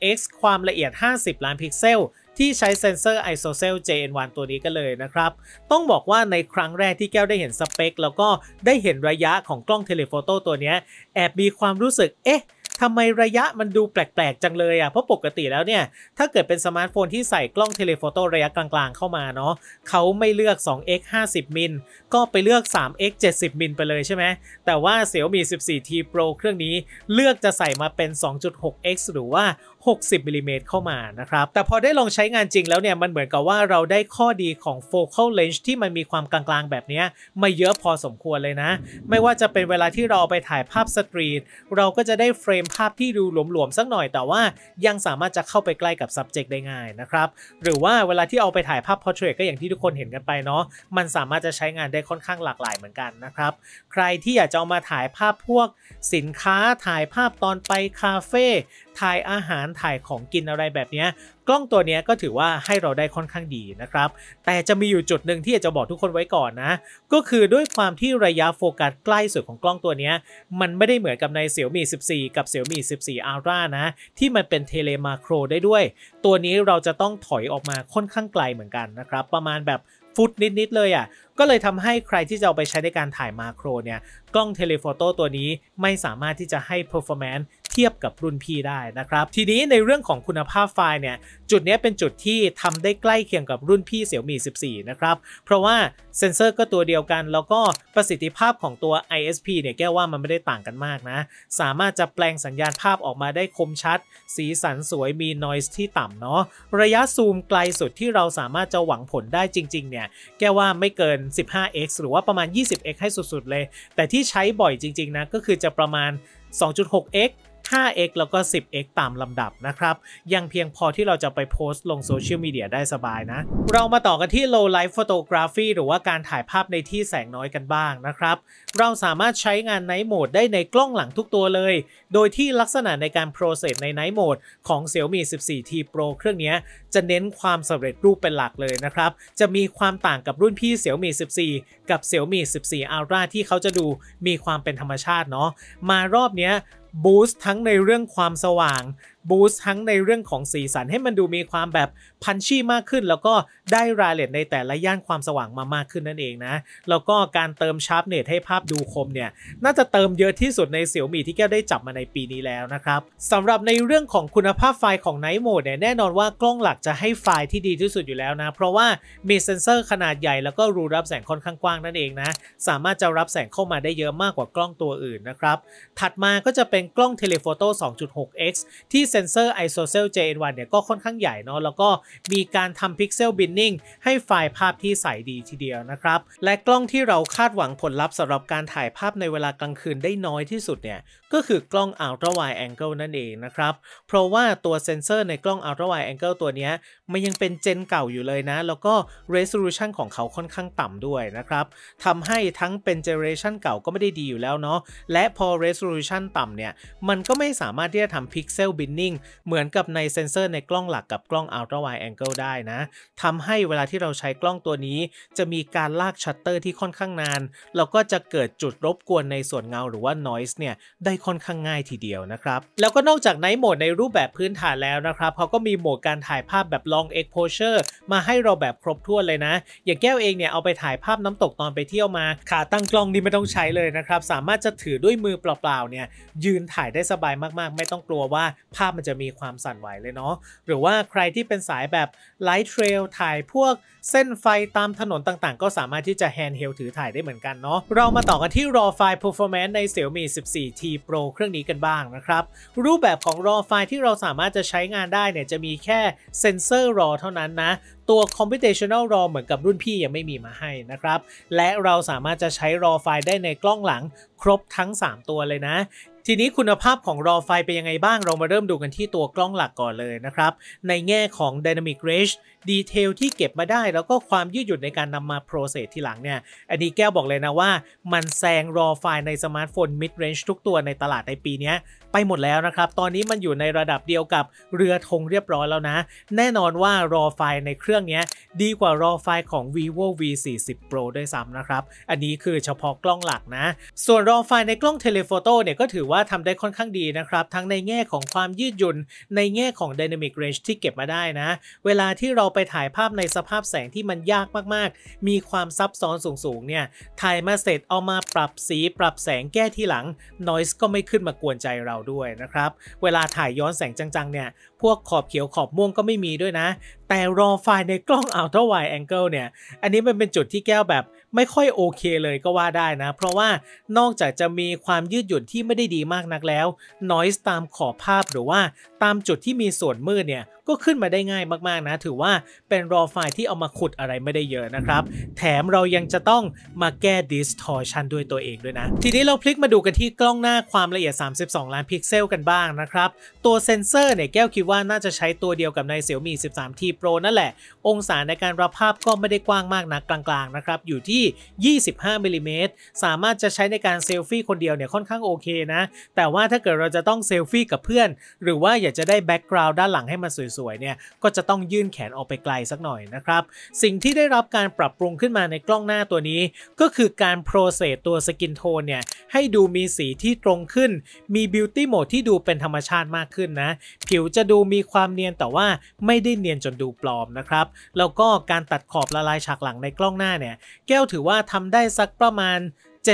2.6x ความละเอียด 50ล้านพิกเซลที่ใช้เซนเซอร์ ISOCELL JN1 ตัวนี้กันเลยนะครับ ต้องบอกว่าในครั้งแรกที่แก้วได้เห็นสเปค แล้วก็ได้เห็นระยะของกล้องเทเลโฟโต้ตัวนี้ แอบมีความรู้สึก เอ๊ะทำไมระยะมันดูแปลกๆ จังเลยอ่ะ เพราะปกติแล้วเนี่ย ถ้าเกิดเป็นสมาร์ทโฟนที่ใส่กล้องเทเลโฟโต้ระยะกลางๆ เข้ามาเนาะเขาไม่เลือก 2x 50มิลก็ไปเลือก 3x 70มิลไปเลยใช่ไหมแต่ว่า Xiaomi 14T Pro เครื่องนี้เลือกจะใส่มาเป็น 2.6x หรือว่า60มิลิเมตรเข้ามานะครับ แต่พอได้ลองใช้งานจริงแล้วเนี่ย มันเหมือนกับว่าเราได้ข้อดีของ focal length ที่มันมีความกลางๆ แบบนี้มาเยอะพอสมควรเลยนะ ไม่ว่าจะเป็นเวลาที่เราไปถ่ายภาพสตรีท เราก็จะได้เฟรมภาพที่ดูหลวมๆ สักหน่อย แต่ว่ายังสามารถจะเข้าไปใกล้กับ subject ได้ง่ายนะครับ หรือว่าเวลาที่เอาไปถ่ายภาพ portrait ก็อย่างที่ทุกคนเห็นกันไปเนาะ มันสามารถจะใช้งานได้ค่อนข้างหลากหลายเหมือนกันนะครับ ใครที่อยากจะเอามาถ่ายภาพพวกสินค้า ถ่ายภาพตอนไปคาเฟ่ถ่ายอาหารถ่ายของกินอะไรแบบนี้กล้องตัวนี้ก็ถือว่าให้เราได้ค่อนข้างดีนะครับแต่จะมีอยู่จุดหนึ่งที่อยากจะบอกทุกคนไว้ก่อนนะก็คือด้วยความที่ระยะโฟกัสใกล้สุดของกล้องตัวนี้มันไม่ได้เหมือนกับใน Xiaomi 14 กับ Xiaomi 14 Ultra นะที่มันเป็นเทเลมาโครได้ด้วย ตัวนี้เราจะต้องถอยออกมาค่อนข้างไกลเหมือนกันนะครับประมาณแบบฟุตนิดๆเลยอะ่ะ ก็เลยทำให้ใครที่จะเอาไปใช้ในการถ่ายมาโครเนี่ย กล้องเทเลโฟโต้ตัวนี้ไม่สามารถที่จะให้เพอร์ฟอร์แมนซ์เทียบกับรุ่นพี่ได้นะครับ ทีนี้ในเรื่องของคุณภาพไฟล์เนี่ยจุดนี้เป็นจุดที่ทำได้ใกล้เคียงกับรุ่นพี่เสี่ยวมี14 นะครับ เพราะว่าเซนเซอร์ก็ตัวเดียวกัน แล้วก็ประสิทธิภาพของตัว ISP เนี่ย แก้ว่ามันไม่ได้ต่างกันมากนะ สามารถจะแปลงสัญญาณภาพออกมาได้คมชัด สีสันสวย มี noise ที่ต่ำเนาะ ระยะซูมไกลสุดที่เราสามารถจะหวังผลได้จริงๆ เนี่ย แก้ว่าไม่เกิน 15x หรือว่าประมาณ 20x ให้สุดๆ เลย แต่ที่ใช้บ่อยจริงๆ นะ ก็คือจะประมาณ 2.6x 5x แล้วก็ 10x ตามลำดับนะครับ ยังเพียงพอที่เราจะไปโพสต์ลงโซเชียลมีเดียได้สบายนะ เรามาต่อกันที่ low light photography หรือว่าการถ่ายภาพในที่แสงน้อยกันบ้างนะครับ เราสามารถใช้งาน night mode ได้ในกล้องหลังทุกตัวเลย โดยที่ลักษณะในการ process ใน night mode ของ Xiaomi 14T Pro เครื่องนี้จะเน้นความสำเร็จรูปเป็นหลักเลยนะครับ จะมีความต่างกับรุ่นพี่ Xiaomi 14 กับ Xiaomi 14 Ultra ที่เขาจะดูมีความเป็นธรรมชาติเนาะ มารอบนี้บูสต์ทั้งในเรื่องความสว่างบูสต์ทั้งในเรื่องของสีสันให้มันดูมีความแบบพันชี่มากขึ้น แล้วก็ได้รายละเอียดในแต่ละย่านความสว่างมามากขึ้นนั่นเองนะแล้วก็การเติมชาร์ปเนตให้ภาพดูคมเนี่ยน่าจะเติมเยอะที่สุดในเสี่ยวมี่ที่แกได้จับมาในปีนี้แล้วนะครับสำหรับในเรื่องของคุณภาพไฟล์ของ Night Mode เนี่ยแน่นอนว่ากล้องหลักจะให้ไฟล์ที่ดีที่สุดอยู่แล้วนะเพราะว่ามีเซ็นเซอร์ขนาดใหญ่ แล้วก็รูรับแสงค่อนข้างกว้างนั่นเองนะสามารถจะรับแสงเข้ามาได้เยอะมากกว่ากล้องตัวอื่นนะครับถัดมาก็จะเป็นกล้องเทเลโฟโต้ 2.6x ที่เซซนเซอร์ isocel JN1 เนี่ยก็ค่อนข้างใหญ่เนาะแล้วก็มีการทำพิกเซลบินนิ่งให้ไฟล์ภาพที่ใสดีทีเดียวนะครับ และกล้องที่เราคาดหวังผลลัพธ์สำหรับการถ่ายภาพในเวลากลางคืนได้น้อยที่สุดเนี่ย ก็คือกล้อง ultra wide angle นั่นเองนะครับ เพราะว่าตัวเซนเซอร์ในกล้อง ultra wide angle ตัวนี้มันยังเป็นเจนเก่าอยู่เลยนะ แล้วก็ resolution ของเขาค่อนข้างต่ำด้วยนะครับทำให้ทั้งเป็นเจเนเรชันเก่าก็ไม่ได้ดีอยู่แล้วเนาะและพอ resolution ต่ำเนี่ยมันก็ไม่สามารถที่จะทำพิกเซลบินนิ่ง่งเหมือนกับในเซ็นเซอร์ในกล้องหลักกับกล้อง ultra w i แองเกิลได้นะ ทำให้เวลาที่เราใช้กล้องตัวนี้ จะมีการลากชัตเตอร์ที่ค่อนข้างนาน แล้วก็จะเกิดจุดรบกวนในส่วนเงาหรือว่า noise เนี่ยได้ค่อนข้างง่ายทีเดียวนะครับ แล้วก็นอกจากในโหมดในรูปแบบพื้นฐานแล้วนะครับเขาก็มีโหมดการถ่ายภาพแบบ long exposure มาให้เราแบบครบถ้วนเลยนะ อย่างแก้วเองเนี่ยเอาไปถ่ายภาพน้ำตกตอนไปเที่ยวมาขาตั้งกล้องนี่ไม่ต้องใช้เลยนะครับ สามารถจะถือด้วยมือเปล่าๆเนี่ยยืนถ่ายได้สบายมาก ๆ ไม่ต้องกลัวว่าภาพาพมันจะมีความสั่นไหวเลยเนาะหรือว่าใครที่เป็นสายแบบไลท์เทรลถ่ายพวกเส้นไฟตามถนนต่างๆ ก็สามารถที่จะแฮนด์เฮลถือถ่ายได้เหมือนกันเนาะเรามาต่อกันที่ RAW File Performance ใน Xiaomi 14T Pro เครื่องนี้กันบ้างนะครับ รูปแบบของ RAW File ที่เราสามารถจะใช้งานได้เนี่ยจะมีแค่เซนเซอร์ RAW เท่านั้นนะตัว computational raw เหมือนกับรุ่นพี่ยังไม่มีมาให้นะครับและเราสามารถจะใช้ raw ไฟล์ได้ในกล้องหลัง ครบทั้ง 3 ตัวเลยนะทีนี้คุณภาพของรอไฟเป็นยังไงบ้างเรามาเริ่มดูกันที่ตัวกล้องหลักก่อนเลยนะครับในแง่ของ Dynamic Range ดีเทลที่เก็บมาได้แล้วก็ความยืดหยุ่นในการนำมาโปรเซสทีหลังเนี่ย อันนี้แก้วบอกเลยนะว่ามันแซงรอไฟล์ในสมาร์ทโฟน mid range ทุกตัวในตลาดในปีนี้ไปหมดแล้วนะครับ ตอนนี้มันอยู่ในระดับเดียวกับเรือธงเรียบร้อยแล้วนะ แน่นอนว่ารอไฟล์ในเครื่องนี้ดีกว่ารอไฟล์ของ vivo v 4 0 pro ด้วยซ้ำนะครับ อันนี้คือเฉพาะกล้องหลักนะ ส่วนรอไฟล์ในกล้องเทเลโฟโต้เนี่ยก็ถือว่าทำได้ค่อนข้างดีนะครับ ทั้งในแง่ของความยืดหยุ่นในแง่ของ dynamic range ที่เก็บมาได้นะ เวลาที่เราราไปถ่ายภาพในสภาพแสงที่มันยากมาก ๆ มีความซับซ้อนสูง ๆ เนี่ย ถ่ายมาเสร็จเอามาปรับสีปรับแสงแก้ที่หลัง Noise ก็ไม่ขึ้นมากวนใจเราด้วยนะครับ เวลาถ่ายย้อนแสงจัง ๆ เนี่ย พวกขอบเขียวขอบม่วงก็ไม่มีด้วยนะ แต่รอไฟล์ในกล้อง Ultra Wide Angle เนี่ย อันนี้มันเป็นจุดที่แก้วแบบไม่ค่อยโอเคเลยก็ว่าได้นะ เพราะว่านอกจากจะมีความยืดหยุ่นที่ไม่ได้ดีมากนักแล้ว Noise ตามขอบภาพหรือว่าตามจุดที่มีส่วนมืดเนี่ยก็ขึ้นมาได้ง่ายมากๆนะ ถือว่าเป็นรอไฟล์ที่เอามาขุดอะไรไม่ได้เยอะนะครับ แถมเรายังจะต้องมาแก้ distortion ด้วยตัวเองด้วยนะ ทีนี้เราพลิกมาดูกันที่กล้องหน้าความละเอียด 32 ล้านพิกเซลกันบ้างนะครับ ตัวเซนเซอร์เนี่ยแก้วคิดว่าน่าจะใช้ตัวเดียวกับใน Xiaomi 13T Pro นั่นแหละ องศาในการรับภาพก็ไม่ได้กว้างมากนักกลางๆนะครับอยู่ที่25มิลิเมตรสามารถจะใช้ในการเซลฟี่คนเดียวเนี่ยค่อนข้างโอเคนะ แต่ว่าถ้าเกิดเราจะต้องเซลฟี่กับเพื่อน หรือว่าอยากจะได้แบ็กกราวด์ด้านหลังให้มันสวยวยเนี่ยก็จะต้องยื่นแขนออกไปไกลสักหน่อยนะครับ สิ่งที่ได้รับการปรับปรุงขึ้นมาในกล้องหน้าตัวนี้ ก็คือการโปรเซสตัวสกินโทนเนี่ย ให้ดูมีสีที่ตรงขึ้น มีบิวตี้โหมดที่ดูเป็นธรรมชาติมากขึ้นนะ ผิวจะดูมีความเนียนแต่ว่าไม่ได้เนียนจนดูปลอมนะครับ แล้วก็การตัดขอบละลายฉากหลังในกล้องหน้าเนี่ยแก้วถือว่าทำได้สักประมาณ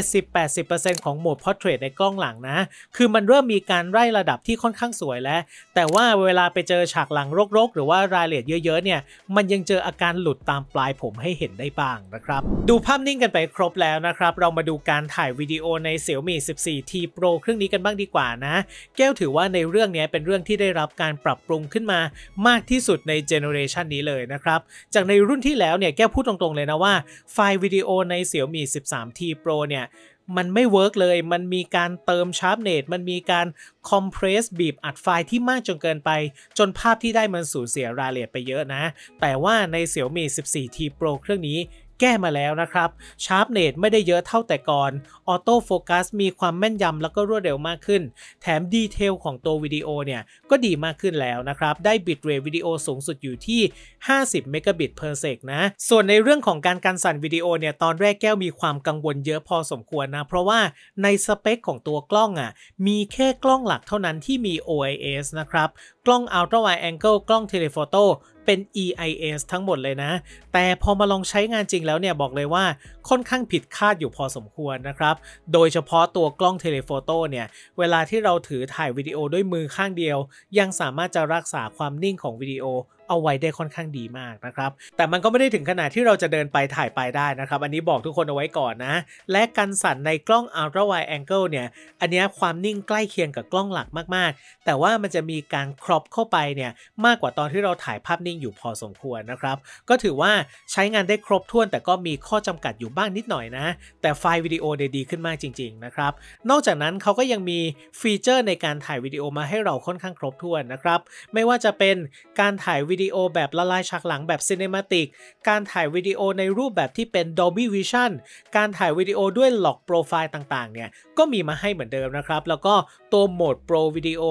70-80%ของโหมด Portrait ในกล้องหลังนะ คือมันเริ่มมีการไล่ระดับที่ค่อนข้างสวยแล้ว แต่ว่าเวลาไปเจอฉากหลังรก ๆ หรือว่ารายละเอียดเยอะ ๆ เนี่ย มันยังเจออาการหลุดตามปลายผมให้เห็นได้บ้าง นะครับ ดูภาพนิ่งกันไปครบแล้วนะครับ เรามาดูการถ่ายวิดีโอใน Xiaomi 14T Pro เครื่องนี้กันบ้างดีกว่านะ แก้วถือว่าในเรื่องนี้เป็นเรื่องที่ได้รับการปรับปรุงขึ้นมา มากที่สุดในเจเนอเรชันนี้เลยนะครับจากในรุ่นที่แล้วเนี่ยแก้วพูดตรงๆเลยนะว่าไฟล์วิดีโอใน Xiaomi 13T Pro เนี่ยี่ยมันไม่เวิร์กเลย มันมีการเติมชาร์ปเนตมันมีการ คอมเพรสบีบอัดไฟล์ที่มากจนเกินไป จนภาพที่ได้มันสูญเสียรายละเอียดไปเยอะนะ แต่ว่าใน Xiaomi 14T Pro เครื่องนี้แก้มาแล้วนะครับ ชาร์ปเนตไม่ได้เยอะเท่าแต่ก่อน ออโต้โฟกัสมีความแม่นยำแล้วก็รวดเร็วมากขึ้น แถมดีเทลของตัววิดีโอเนี่ยก็ดีมากขึ้นแล้วนะครับ ได้บิตเรทวิดีโอสูงสุดอยู่ที่ 50 เมกะบิตเพอร์เซกนะ ส่วนในเรื่องของการการสั่นวิดีโอเนี่ยตอนแรกแก้วมีความกังวลเยอะพอสมควรนะ เพราะว่าในสเปคของตัวกล้องอะ่ะมีแค่กล้องหลักเท่านั้นที่มี OIS นะครับกล้อง ultra wide angle กล้องเทเลโฟโต้เป็น EIS ทั้งหมดเลยนะ แต่พอมาลองใช้งานจริงแล้วเนี่ยบอกเลยว่าค่อนข้างผิดคาดอยู่พอสมควรนะครับ โดยเฉพาะตัวกล้องเทเลโฟโต้เนี่ย เวลาที่เราถือถ่ายวิดีโอด้วยมือข้างเดียว ยังสามารถจะรักษาความนิ่งของวิดีโอเอาไว้ได้ค่อนข้างดีมากนะครับ แต่มันก็ไม่ได้ถึงขนาดที่เราจะเดินไปถ่ายไปได้นะครับ อันนี้บอกทุกคนเอาไว้ก่อนนะ และการสั่นในกล้อง ultra wide angle เนี่ย อันนี้ความนิ่งใกล้เคียงกับกล้องหลักมาก ๆ แต่ว่ามันจะมีการครอปเข้าไปเนี่ยมากกว่าตอนที่เราถ่ายภาพนิ่งอยู่พอสมควรนะครับ ก็ถือว่าใช้งานได้ครบถ้วนแต่ก็มีข้อจำกัดอยู่บ้าง นิดหน่อยนะ แต่ไฟล์วิดีโอเนี่ยดี ขึ้นมากจริงๆนะครับ นอกจากนั้นเขาก็ยังมีฟีเจอร์ในการถ่ายวิดีโอมาให้เราค่อนข้างครบถ้วนนะครับ ไม่ว่าจะเป็นการถ่ายวิดีโอแบบละลายฉากหลังแบบซีเนมาติก การถ่ายวิดีโอในรูปแบบที่เป็น Dolby Vision การถ่ายวิดีโอด้วยหลอกโปรไฟล์ต่างๆเนี่ย ก็มีมาให้เหมือนเดิมนะครับ แล้วก็ตัวโหมดโปรวิดีโอ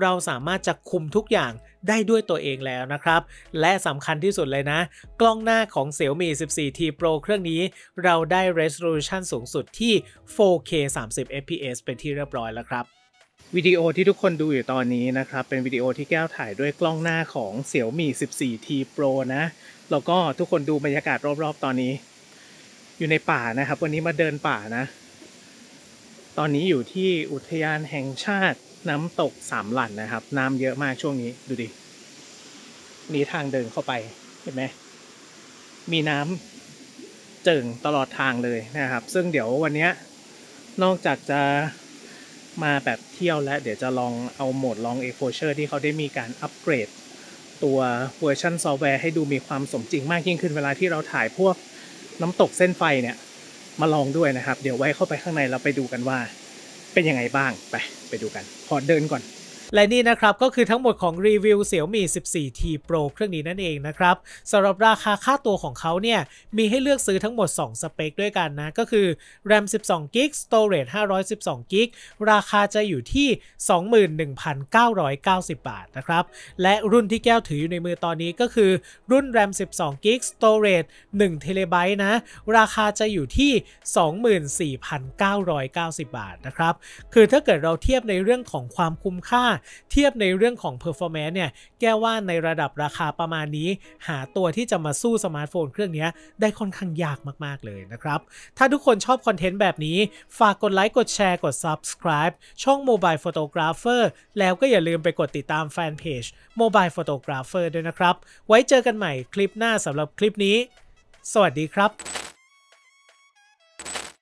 เราสามารถจะคุมทุกอย่างได้ด้วยตัวเองแล้วนะครับ และสำคัญที่สุดเลยนะ กล้องหน้าของ Xiaomi 14T Pro เครื่องนี้เราได้ resolution สูงสุดที่ 4K 30 fps เป็นที่เรียบร้อยแล้วครับ วิดีโอที่ทุกคนดูอยู่ตอนนี้นะครับ เป็นวิดีโอที่แก้วถ่ายด้วยกล้องหน้าของ Xiaomi 14T Pro นะ แล้วก็ทุกคนดูบรรยากาศรอบๆ ตอนนี้ อยู่ในป่านะครับวันนี้มาเดินป่านะ ตอนนี้อยู่ที่อุทยานแห่งชาติน้ำตกสามหลั่นนะครับ น้ำเยอะมากช่วงนี้ดูดินี่ทางเดินเข้าไปเห็นไหมมีน้ำเจิ่งตลอดทางเลยนะครับ ซึ่งเดี๋ยววันนี้นอกจากจะมาแบบเที่ยวแล้วเดี๋ยวจะลองเอาโหมดลองเอกโพเชอร์ที่เขาได้มีการอัปเกรด ตัวเวอร์ชันซอฟต์แวร์ให้ดูมีความสมจริงมากยิ่งขึ้นเวลาที่เราถ่ายพวกน้ำตกเส้นไฟเนี่ยมาลองด้วยนะครับ เดี๋ยวไว้เข้าไปข้างในเราไปดูกันว่าเป็นยังไงบ้าง ไป ไปดูกัน พอเดินก่อนและนี่นะครับก็คือทั้งหมดของรีวิว Xiaomi 14T Pro เครื่องนี้นั่นเองนะครับสำหรับราคาค่าตัวของเขาเนี่ยมีให้เลือกซื้อทั้งหมด 2 สเปคด้วยกันนะก็คือ RAM 12 g b Storage 512 g b ราคาจะอยู่ที่ 21,990 บาทนะครับและรุ่นที่แก้วถืออยู่ในมือตอนนี้ก็คือรุ่น RAM 12 g b Storage 1 t b นะราคาจะอยู่ที่ 24,990 บาทนะครับคือถ้าเกิดเราเทียบในเรื่องของความคุ้มค่าเทียบในเรื่องของ performance เนี่ยแก้ว่าในระดับราคาประมาณนี้ หาตัวที่จะมาสู้สมาร์ทโฟนเครื่องนี้ได้ค่อนข้างยากมากๆเลยนะครับ ถ้าทุกคนชอบคอนเทนต์แบบนี้ ฝากกดไลค์กดแชร์กด subscribe ช่อง Mobile Photographer แล้วก็อย่าลืมไปกดติดตามแฟนเพจ Mobile Photographer ด้วยนะครับ ไว้เจอกันใหม่คลิปหน้าสำหรับคลิปนี้ สวัสดีครับ